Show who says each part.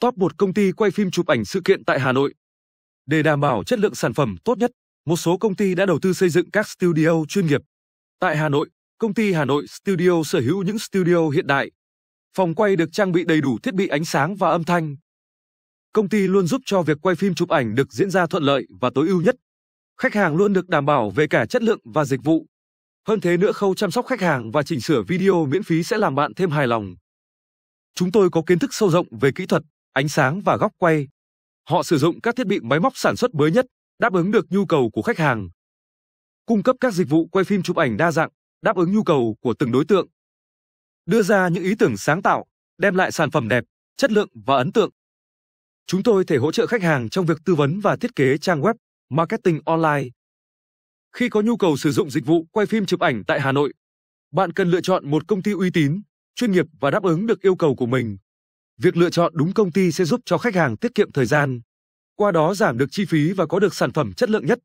Speaker 1: top một công ty quay phim chụp ảnh sự kiện tại Hà Nội. Để đảm bảo chất lượng sản phẩm tốt nhất, một số công ty đã đầu tư xây dựng các studio chuyên nghiệp. Tại Hà Nội, công ty Hà Nội Studio sở hữu những studio hiện đại. Phòng quay được trang bị đầy đủ thiết bị ánh sáng và âm thanh. Công ty luôn giúp cho việc quay phim chụp ảnh được diễn ra thuận lợi và tối ưu nhất. Khách hàng luôn được đảm bảo về cả chất lượng và dịch vụ. Hơn thế nữa khâu chăm sóc khách hàng và chỉnh sửa video miễn phí sẽ làm bạn thêm hài lòng. Chúng tôi có kiến thức sâu rộng về kỹ thuật ánh sáng và góc quay. Họ sử dụng các thiết bị máy móc sản xuất mới nhất, đáp ứng được nhu cầu của khách hàng. Cung cấp các dịch vụ quay phim chụp ảnh đa dạng, đáp ứng nhu cầu của từng đối tượng. Đưa ra những ý tưởng sáng tạo, đem lại sản phẩm đẹp, chất lượng và ấn tượng. Chúng tôi thể hỗ trợ khách hàng trong việc tư vấn và thiết kế trang web, marketing online. Khi có nhu cầu sử dụng dịch vụ quay phim chụp ảnh tại Hà Nội, bạn cần lựa chọn một công ty uy tín, chuyên nghiệp và đáp ứng được yêu cầu của mình. Việc lựa chọn đúng công ty sẽ giúp cho khách hàng tiết kiệm thời gian, qua đó giảm được chi phí và có được sản phẩm chất lượng nhất.